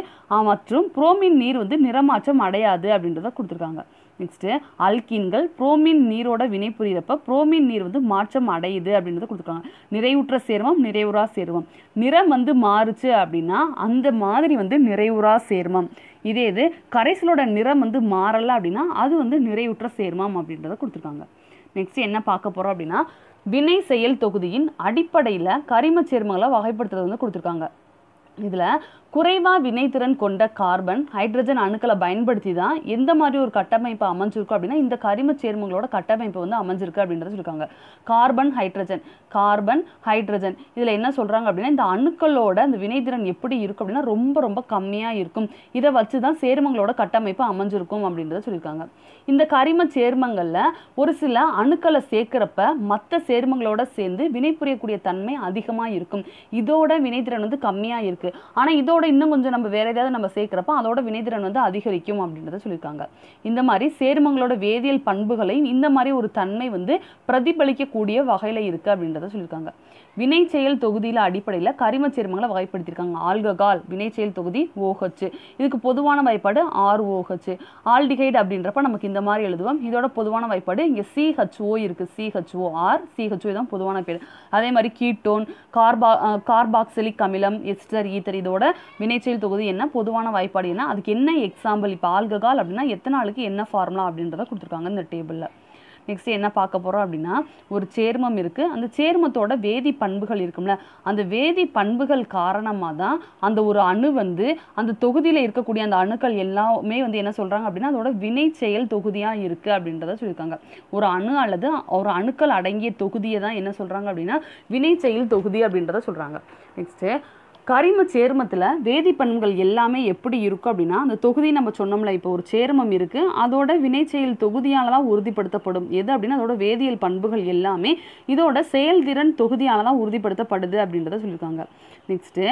மற்றும் புரோமின் நீர் வந்து நிறமாற்றம் அடையாது அப்படின்றத கொடுத்துருக்காங்க நெக்ஸ்ட்டு அல்கீன்கள் புரோமின் நீரோட வினை புரியிறப்ப புரோமின் நீர் வந்து மாற்றம் அடையுது அப்படின்றத கொடுத்துருக்காங்க நிறைவுற்ற சேர்மம் நிறைவுறா சேர்மம் நிறம் வந்து மாறுச்சு அப்படின்னா அந்த மாதிரி வந்து நிறைவுறா சேர்மம் இதே இது கரைசலோட நிறம் வந்து மாறலை அப்படின்னா அது வந்து நிறைவுற்ற சேர்மம் அப்படின்றத கொடுத்துருக்காங்க நெக்ஸ்ட் என்ன பார்க்க போகிறோம் அப்படின்னா வினை செயல் தொகுதியின் அடிப்படையில் கரிம சேர்மங்களை வகைப்படுத்துறது வந்து கொடுத்துருக்காங்க இதில் குறைவாக வினைத்திறன் கொண்ட கார்பன் ஹைட்ரஜன் அணுக்களை பயன்படுத்தி தான் எந்த மாதிரி ஒரு கட்டமைப்பு அமைஞ்சிருக்கும் அப்படின்னா இந்த கரிம சேர்மங்களோட கட்டமைப்பு வந்து அமைஞ்சிருக்கு அப்படின்றத சொல்லியிருக்காங்க கார்பன் ஹைட்ரஜன் கார்பன் ஹைட்ரஜன் இதில் என்ன சொல்கிறாங்க அப்படின்னா இந்த அணுக்களோட அந்த வினைத்திறன் எப்படி இருக்கும் அப்படின்னா ரொம்ப ரொம்ப கம்மியாக இருக்கும் இதை வச்சு தான் சேர்மங்களோட கட்டமைப்பு அமைஞ்சிருக்கும் அப்படின்றத சொல்லியிருக்காங்க இந்த கரிம சேர்மங்களில் ஒரு சில அணுக்களை சேர்க்குறப்ப மற்ற சேர்மங்களோட சேர்ந்து வினைபுரியக்கூடிய தன்மை அதிகமாக இருக்கும் இதோட வினைத்திறன் வந்து கம்மியாக இருக்குது ஆனால் இதோட அதோட இன்னும் கொஞ்சம் நம்ம வேற ஏதாவது நம்ம சேர்க்குறப்ப அதோட வினைத்திறன் வந்து அதிகரிக்கும் அப்படின்றத சொல்லியிருக்காங்க இந்த மாதிரி சேர்மங்களோட வேதியியல் பண்புகளையும் இந்த மாதிரி ஒரு தன்மை வந்து பிரதிபலிக்கக்கூடிய வகையில் இருக்குது அப்படின்றத சொல்லியிருக்காங்க வினை செயல் தொகுதியில் அடிப்படையில் கரிம சேர்மங்களை வகைப்படுத்தியிருக்காங்க ஆல்ககால் வினை செயல் தொகுதி ஓஹச்சு இதுக்கு பொதுவான வாய்ப்பாடு ஓஹச்சு ஆல்டிகைடு அப்படின்றப்ப நமக்கு இந்த மாதிரி எழுதுவோம் இதோட பொதுவான வாய்ப்பாடு இங்கே சிஹெச்ஓ இருக்குது சிஹெச்ஓ ஆர் சிஹெச்ஓ தான் பொதுவான பேர் அதே மாதிரி கீட்டோன் கார்பா கார்பாக்சிலிக் அமிலம் எஸ்டர் ஈத்தர் இதோட வினைச்செயல் தொகுதி என்ன பொதுவான வாய்ப்பாடு என்ன அதுக்கு என்ன எக்ஸாம்பிள் இப்போ ஆல்ககால் அப்படின்னா எத்தனை நாளுக்கு என்ன ஃபார்முலா அப்படின்றத கொடுத்துருக்காங்க இந்த டேபிளில் நெக்ஸ்ட் என்ன பார்க்க போகிறோம் அப்படின்னா ஒரு சேர்மம் இருக்குது அந்த சேர்மத்தோட வேதி பண்புகள் இருக்கும்ல அந்த வேதி பண்புகள் காரணமாக தான் அந்த ஒரு அணு வந்து அந்த தொகுதியில் இருக்கக்கூடிய அந்த அணுக்கள் எல்லாமே வந்து என்ன சொல்கிறாங்க அப்படின்னா அதோட வினை செயல் தொகுதியாக இருக்குது அப்படின்றத சொல்லியிருக்காங்க ஒரு அணு அல்லது ஒரு அணுக்கள் அடங்கிய தொகுதியை தான் என்ன சொல்கிறாங்க அப்படின்னா வினை செயல் தொகுதி அப்படின்றத சொல்கிறாங்க நெக்ஸ்ட்டு கரிம சேர்மத்தில் வேதிப்பண்புகள் எல்லாமே எப்படி இருக்கும் அப்படின்னா அந்த தொகுதி நம்ம சொன்னோம்ல இப்போ ஒரு சேர்மம் இருக்குது அதோட வினைச்செயல் தொகுதியால் தான் உறுதிப்படுத்தப்படும் எது அப்படின்னா அதோட வேதியியல் பண்புகள் எல்லாமே இதோட செயல்திறன் தொகுதியால் தான் உறுதிப்படுத்தப்படுது அப்படின்றத சொல்லியிருக்காங்க நெக்ஸ்ட்டு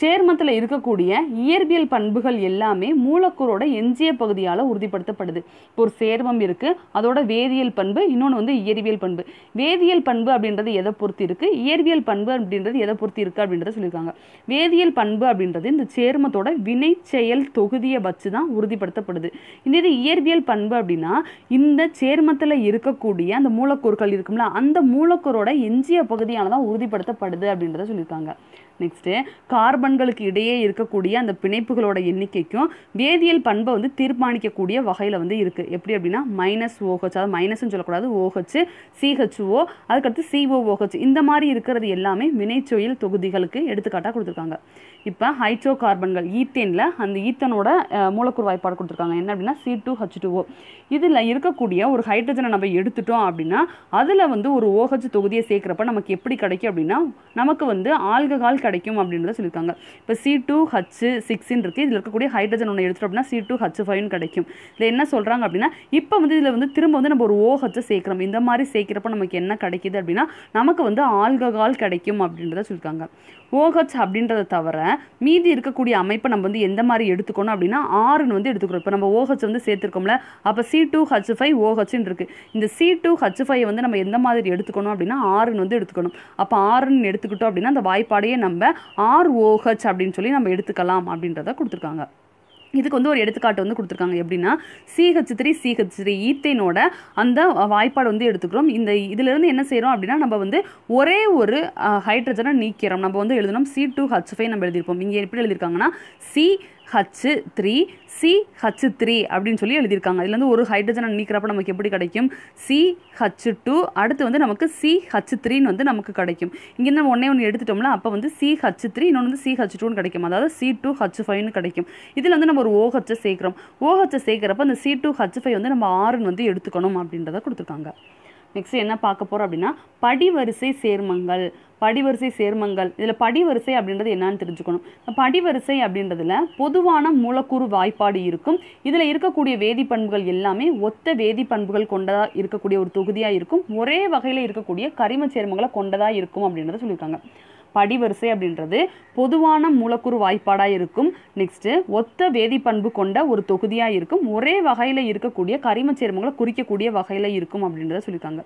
சேர்மத்தில் இருக்கக்கூடிய இயற்பியல் பண்புகள் எல்லாமே மூலக்கூறோட எஞ்சிய பகுதியால் உறுதிப்படுத்தப்படுது இப்போ ஒரு சேர்மம் இருக்குது அதோட வேதியியல் பண்பு இன்னொன்று வந்து இயற்பியல் பண்பு வேதியியல் பண்பு அப்படின்றது எதை பொறுத்து இருக்குது இயற்பியல் பண்பு அப்படின்றது எதை பொறுத்து இருக்குது அப்படின்றத சொல்லியிருக்காங்க வேதியியல் பண்பு அப்படின்றது இந்த சேர்மத்தோட வினை செயல் தொகுதியை வச்சு தான் உறுதிப்படுத்தப்படுது இந்த இது இயற்பியல் பண்பு அப்படின்னா இந்த சேர்மத்தில் இருக்கக்கூடிய அந்த மூலக்கூறுகள் இருக்கும்ல அந்த மூலக்கூறோட எஞ்சிய பகுதியால் தான் உறுதிப்படுத்தப்படுது அப்படின்றத சொல்லியிருக்காங்க நெக்ஸ்ட்டு கார்பன்களுக்கு இடையே இருக்கக்கூடிய அந்த பிணைப்புகளோட எண்ணிக்கைக்கும் வேதியியல் பண்பை வந்து தீர்மானிக்கக்கூடிய வகையில் வந்து இருக்குது எப்படி அப்படின்னா மைனஸ் ஓஹெச் அதாவது மைனஸ்ன்னு சொல்லக்கூடாது ஓஹெச் சிஹெச்ஓ அதுக்கடுத்து சிஓஓஹெச் இந்த மாதிரி இருக்கிறது எல்லாமே வினைச்சொயில் தொகுதிகளுக்கு எடுத்துக்காட்டாக கொடுத்துருக்காங்க இப்போ ஹைட்ரோ கார்பன்கள் ஈத்தேனில் அந்த ஈத்தனோட மூலக்கூறு வாய்ப்பாடு கொடுத்துருக்காங்க என்ன அப்படின்னா சி டூ ஹச் டூஓ இதில் இருக்கக்கூடிய ஒரு ஹைட்ரஜனை நம்ம எடுத்துட்டோம் அப்படின்னா அதில் வந்து ஒரு ஓஹெச் தொகுதியை சேர்க்குறப்ப நமக்கு எப்படி கிடைக்கும் அப்படின்னா நமக்கு வந்து ஆல்கஹால் கிடைக்கும் அப்படின்றத சொல்லியிருக்காங்க இப்போ சி டூ ஹச் சிக்ஸ்ன்னு இருக்குது இதில் இருக்கக்கூடிய ஹைட்ரஜன் ஒன்று எடுத்துட்டோம் அப்படின்னா சி டூ ஹச் ஃபைவ்னு கிடைக்கும் இதில் என்ன சொல்கிறாங்க அப்படின்னா இப்போ வந்து இதில் வந்து திரும்ப வந்து நம்ம ஒரு ஹச்சை சேர்க்குறோம் இந்த மாதிரி சேர்க்குறப்ப நமக்கு என்ன கிடைக்கிது அப்படின்னா நமக்கு வந்து ஆல்கஹால் கிடைக்கும் அப்படின்றத சொல்லியிருக்காங்க ஓஹச் அப்படின்றத தவிர மீதி இருக்கக்கூடிய அமைப்பை நம்ம வந்து எந்த மாதிரி எடுத்துக்கணும் அப்படின்னா ஆறுன்னு வந்து எடுத்துக்கிறோம் இப்போ நம்ம ஓஹச் வந்து சேர்த்துருக்கோம்ல அப்போ சி டூ ஹச் ஃபைவ் ஓஹச்னு இருக்குது இந்த சி டூ ஹச் ஃபைவ் வந்து நம்ம எந்த மாதிரி எடுத்துக்கணும் அப்படின்னா ஆறுன்னு வந்து எடுத்துக்கணும் அப்போ ஆறுன்னு எடுத்துக்கிட்டோம் அப்படின்னா அந்த வாய்ப்பாடையே நம்ம நம்ம ஆர்ஓஹெச் அப்படின்னு சொல்லி நம்ம எடுத்துக்கலாம் அப்படின்றத கொடுத்துருக்காங்க இதுக்கு வந்து ஒரு எடுத்துக்காட்டு வந்து கொடுத்துருக்காங்க எப்படின்னா சிஹெச் த்ரீ சிஹெச் த்ரீ ஈத்தேனோட அந்த வாய்ப்பாடு வந்து எடுத்துக்கிறோம் இந்த இதிலிருந்து என்ன செய்கிறோம் அப்படின்னா நம்ம வந்து ஒரே ஒரு ஹைட்ரஜனை நீக்கிறோம் நம்ம வந்து எழுதணும் சி டூ ஹச் ஃபை நம்ம எழுதியிருப்போம் இங்கே எப்படி எழுதியிருக்காங்கன்னா C H three C H three அப்படின்னு சொல்லி எழுதியிருக்காங்க இதில் வந்து ஒரு ஹைட்ரஜனை நீக்கிறப்ப நமக்கு எப்படி கிடைக்கும் சி ஹச்சு டூ அடுத்து வந்து நமக்கு சி ஹச்சு த்ரீன்னு வந்து நமக்கு கிடைக்கும் இங்கேருந்து நம்ம ஒன்றே ஒன்று எடுத்துட்டோம்னா அப்போ வந்து சி ஹச்சு த்ரீ இன்னொன்று வந்து சி ஹச்சு டூன்னு கிடைக்கும் அதாவது சி டூ ஹச்சு ஃபைவ்னு கிடைக்கும் இதில் வந்து நம்ம ஒரு ஓஹச்சை சேர்க்குறோம் ஓஹச்சை சேர்க்குறப்ப அந்த சி டூ ஹச்சு ஃபைவ் வந்து நம்ம ஆறுன்னு வந்து எடுத்துக்கணும் அப்படின்றத கொடுத்துருக்காங்க நெக்ஸ்ட் என்ன பார்க்க போகிறோம் அப்படின்னா படிவரிசை சேர்மங்கள் படிவரிசை சேர்மங்கள் இதில் படிவரிசை அப்படின்றது என்னன்னு தெரிஞ்சுக்கணும் படிவரிசை அப்படின்றதுல பொதுவான மூலக்கூறு வாய்ப்பாடு இருக்கும் இதில் இருக்கக்கூடிய வேதிப்பண்புகள் எல்லாமே ஒத்த வேதிப்பண்புகள் கொண்டதாக இருக்கக்கூடிய ஒரு தொகுதியாக இருக்கும் ஒரே வகையில் இருக்கக்கூடிய கரிம சேர்மங்களை கொண்டதாக இருக்கும் அப்படின்றத சொல்லியிருக்காங்க படிவரிசை அப்படின்றது பொதுவான மூலக்கூறு வாய்ப்பாடாக இருக்கும் நெக்ஸ்ட்டு ஒத்த வேதிப்பண்பு கொண்ட ஒரு தொகுதியாக இருக்கும் ஒரே வகையில் இருக்கக்கூடிய கரிம சேர்மங்களை குறிக்கக்கூடிய வகையில் இருக்கும் அப்படின்றத சொல்லியிருக்காங்க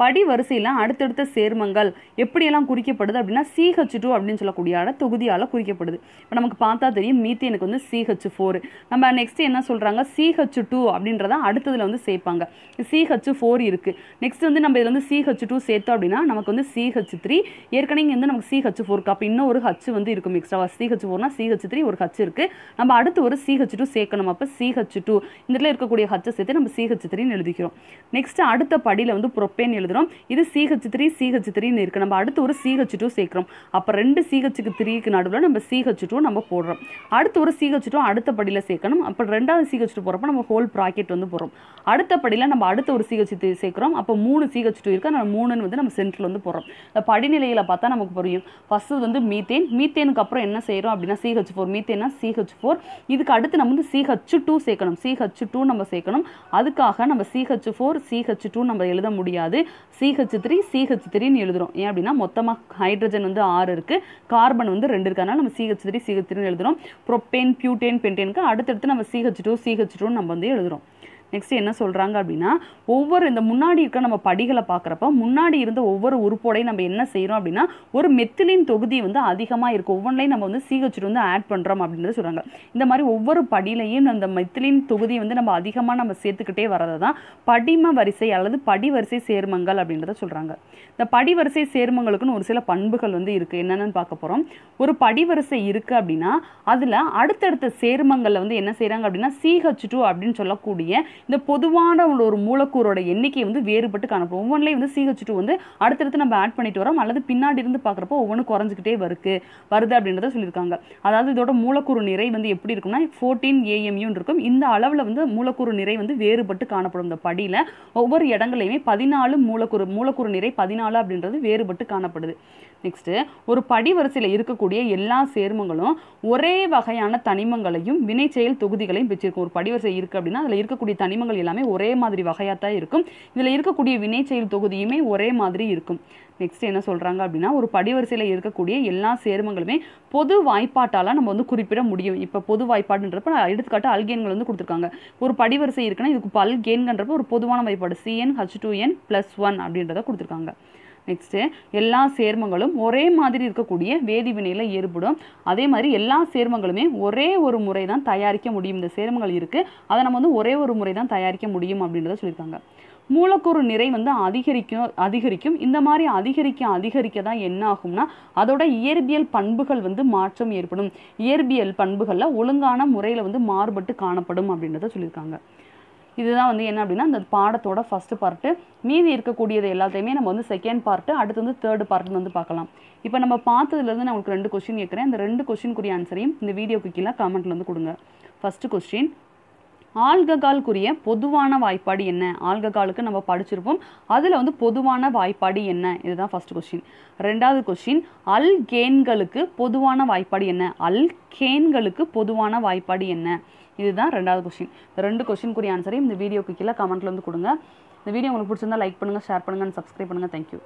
படி வரிசையில் அடுத்தடுத்த சேர்மங்கள் எப்படியெல்லாம் குறிக்கப்படுது அப்படின்னா சிஹெச் டூ அப்படின்னு சொல்லக்கூடிய தொகுதியால் குறிக்கப்படுது இப்போ நமக்கு பார்த்தா தெரியும் மீத்தேனுக்கு வந்து சிஹெச் ஃபோர் நம்ம நெக்ஸ்ட் என்ன சொல்கிறாங்க சிஹெச் டூ அப்படின்றத அடுத்ததில் வந்து சேர்ப்பாங்க சிஹெச் ஃபோர் இருக்குது நெக்ஸ்ட் வந்து நம்ம இதில் வந்து சிஹெச் டூ சேர்த்தோம் அப்படின்னா நமக்கு வந்து சிஹெச் த்ரீ ஏற்கனவே இங்கே வந்து நமக்கு சிஹெச் ஃபோர் அப்போ இன்னும் ஒரு ஹச் வந்து இருக்கும் எக்ஸ்ட்ராவாக சிஹெச் ஃபோர்னா சிஹெச் த்ரீ ஒரு ஹச் இருக்குது நம்ம அடுத்து ஒரு சிஹெச் டூ சேர்க்கணும் அப்போ சிஹெச் டூ இதில் இருக்கக்கூடிய ஹச்சை சேர்த்து நம்ம சிஹெச் த்ரீன்னு எழுதிக்கிறோம் நெக்ஸ்ட் அடுத்த படியில் வந்து ப்ரொப்பேன் எழுது எழுதுகிறோம் இது சிஹச் த்ரீ சிஹெச் த்ரீன்னு இருக்குது நம்ம அடுத்து ஒரு சிஹெச் டூ சேர்க்குறோம் அப்போ ரெண்டு சிஹெச்சுக்கு த்ரீக்கு நடுவில் நம்ம சிஹெச் டூ நம்ம போடுறோம் அடுத்து ஒரு சிஹச் டூ அடுத்த படியில் சேர்க்கணும் அப்போ ரெண்டாவது சிஹெச் டூ போகிறப்ப நம்ம ஹோல் ப்ராக்கெட் வந்து போகிறோம் அடுத்த படியில் நம்ம அடுத்த ஒரு சிஹெச் த்ரீ சேர்க்குறோம் அப்போ மூணு சிஹச் டூ இருக்குது நம்ம மூணுன்னு வந்து நம்ம சென்ட்ரில் வந்து போகிறோம் படிநிலையில் பார்த்தா நமக்கு புரியும் ஃபஸ்ட்டு வந்து மீத்தேன் மீத்தேனுக்கு அப்புறம் என்ன செய்கிறோம் அப்படின்னா சிஹெச் ஃபோர் மீத்தேன்னா சிஹெச் ஃபோர் இதுக்கு அடுத்து நம்ம வந்து சிஹெச் டூ சேர்க்கணும் சிஹெச் டூ நம்ம சேர்க்கணும் அதுக்காக நம்ம சிஹெச் ஃபோர் சிஹெச் டூ நம்ம எழுத முடியாது சிஹெச் த்ரீ சிஹெச் த்ரீன்னு எழுதுறோம் ஏன் அப்படின்னா மொத்தமாக ஹைட்ரஜன் வந்து ஆறு இருக்குது கார்பன் வந்து ரெண்டு இருக்குது நம்ம சிஹெச் த்ரீ சிஹெச் த்ரீன்னு எழுதுறோம் ப்ரொப்பேன் பியூட்டேன் பென்டேனுக்கு அடுத்தடுத்து நம்ம சிஹெச் டூ சிஹெச் டூன்னு நம்ம வந்து எழுதுறோம் நெக்ஸ்ட் என்ன சொல்கிறாங்க அப்படின்னா ஒவ்வொரு இந்த முன்னாடி இருக்க நம்ம படிகளை பார்க்குறப்ப முன்னாடி இருந்த ஒவ்வொரு உறுப்போடையும் நம்ம என்ன செய்கிறோம் அப்படின்னா ஒரு மெத்திலின் தொகுதி வந்து அதிகமாக இருக்குது ஒவ்வொன்றையும் நம்ம வந்து சீகச்சிட்டு வந்து ஆட் பண்ணுறோம் அப்படின்றத சொல்கிறாங்க இந்த மாதிரி ஒவ்வொரு படியிலையும் அந்த மெத்திலின் தொகுதி வந்து நம்ம அதிகமாக நம்ம சேர்த்துக்கிட்டே வரது தான் படிம வரிசை அல்லது படிவரிசை சேர்மங்கள் அப்படின்றத சொல்கிறாங்க இந்த படிவரிசை சேர்மங்களுக்குன்னு ஒரு சில பண்புகள் வந்து இருக்குது என்னென்னு பார்க்க போகிறோம் ஒரு படிவரிசை இருக்குது அப்படின்னா அதில் அடுத்தடுத்த சேர்மங்களில் வந்து என்ன செய்கிறாங்க அப்படின்னா சிஹெச் டூ அப்படின்னு சொல்லக்கூடிய இந்த பொதுவான ஒரு மூலக்கூறோட எண்ணிக்கை வந்து வேறுபட்டு காணப்படும் ஒவ்வொன்றிலையும் வந்து சிஹெச் டூ வந்து அடுத்தடுத்து நம்ம ஆட் பண்ணிட்டு வரோம் அல்லது பின்னாடி இருந்து பார்க்குறப்போ ஒவ்வொன்றும் குறைஞ்சிக்கிட்டே வருது வருது அப்படின்றத சொல்லியிருக்காங்க அதாவது இதோட மூலக்கூறு நிறை வந்து எப்படி இருக்கும்னா ஃபோர்டீன் ஏஎம்யூன்னு இருக்கும் இந்த அளவில் வந்து மூலக்கூறு நிறை வந்து வேறுபட்டு காணப்படும் இந்த படியில் ஒவ்வொரு இடங்களையுமே பதினாலு மூலக்கூறு மூலக்கூறு நிறை பதினாலு அப்படின்றது வேறுபட்டு காணப்படுது நெக்ஸ்ட்டு ஒரு படிவரிசையில் இருக்கக்கூடிய எல்லா சேர்மங்களும் ஒரே வகையான தனிமங்களையும் வினைச்செயல் தொகுதிகளையும் பெற்றிருக்கும் ஒரு படிவரிசை இருக்குது அப்படின்னா அதில் இருக்கக்கூடிய தனிமங்கள் எல்லாமே ஒரே மாதிரி வகையாக தான் இருக்கும் இதில் இருக்கக்கூடிய வினைச்செயல் தொகுதியுமே ஒரே மாதிரி இருக்கும் நெக்ஸ்ட் என்ன சொல்கிறாங்க அப்படின்னா ஒரு படிவரிசையில் இருக்கக்கூடிய எல்லா சேர்மங்களுமே பொது வாய்ப்பாட்டால் நம்ம வந்து குறிப்பிட முடியும் இப்போ பொது வாய்ப்பாடுன்றப்ப எடுத்துக்காட்டு அல்கேன்கள் வந்து கொடுத்துருக்காங்க ஒரு படிவரிசை இருக்குன்னா இதுக்கு பல்கேன்கிறப்ப ஒரு பொதுவான வாய்ப்பாடு CN H two N plus one அப்படின்றத கொடுத்துருக்காங்க நெக்ஸ்ட்டு எல்லா சேர்மங்களும் ஒரே மாதிரி இருக்கக்கூடிய வேதிவினையில் ஏற்படும் அதே மாதிரி எல்லா சேர்மங்களுமே ஒரே ஒரு முறை தான் தயாரிக்க முடியும் இந்த சேர்மங்கள் இருக்குது அதை நம்ம வந்து ஒரே ஒரு முறை தான் தயாரிக்க முடியும் அப்படின்றத சொல்லியிருக்காங்க மூலக்கூறு நிறை வந்து அதிகரிக்கும் அதிகரிக்கும் இந்த மாதிரி அதிகரிக்க அதிகரிக்க தான் என்ன ஆகும்னா அதோட இயற்பியல் பண்புகள் வந்து மாற்றம் ஏற்படும் இயற்பியல் பண்புகளில் ஒழுங்கான முறையில் வந்து மாறுபட்டு காணப்படும் அப்படின்றத சொல்லியிருக்காங்க இதுதான் வந்து என்ன அப்படின்னா அந்த பாடத்தோட ஃபஸ்ட்டு பார்ட்டு மீதி இருக்கக்கூடியது எல்லாத்தையுமே நம்ம வந்து செகண்ட் பார்ட்டு அடுத்து வந்து தேர்டு பார்ட்னு வந்து பார்க்கலாம் இப்போ நம்ம பார்த்ததுலேருந்து நான் உங்களுக்கு ரெண்டு கொஸ்டின் கேட்குறேன் இந்த ரெண்டு கொஸ்டினுக்குரிய ஆன்சரையும் இந்த வீடியோ குக்கிலாம் கமெண்ட்டில் வந்து கொடுங்க ஃபஸ்ட்டு கொஸ்டின் ஆல்ககால்குரிய பொதுவான வாய்ப்பாடு என்ன ஆல்ககாலுக்கு நம்ம படிச்சிருப்போம் அதில் வந்து பொதுவான வாய்ப்பாடு என்ன இதுதான் ஃபஸ்ட் கொஸ்டின் ரெண்டாவது கொஸ்டின் அல்கேன்களுக்கு பொதுவான வாய்ப்பாடு என்ன அல்கேன்களுக்கு பொதுவான வாய்ப்பாடு என்ன இதுதான் ரெண்டாவது கொஸ்டின் இந்த ரெண்டு கொஸ்டினுக்குரிய ஆன்சரையும் இந்த வீடியோக்கு கீழே கமெண்ட்டில் வந்து கொடுங்க இந்த வீடியோ உங்களுக்கு பிடிச்சிருந்தா லைக் பண்ணுங்கள் ஷேர் பண்ணுங்கள் அண்ட் சப்ஸ்கிரைப் பண்ணுங்கள் தேங்க்யூ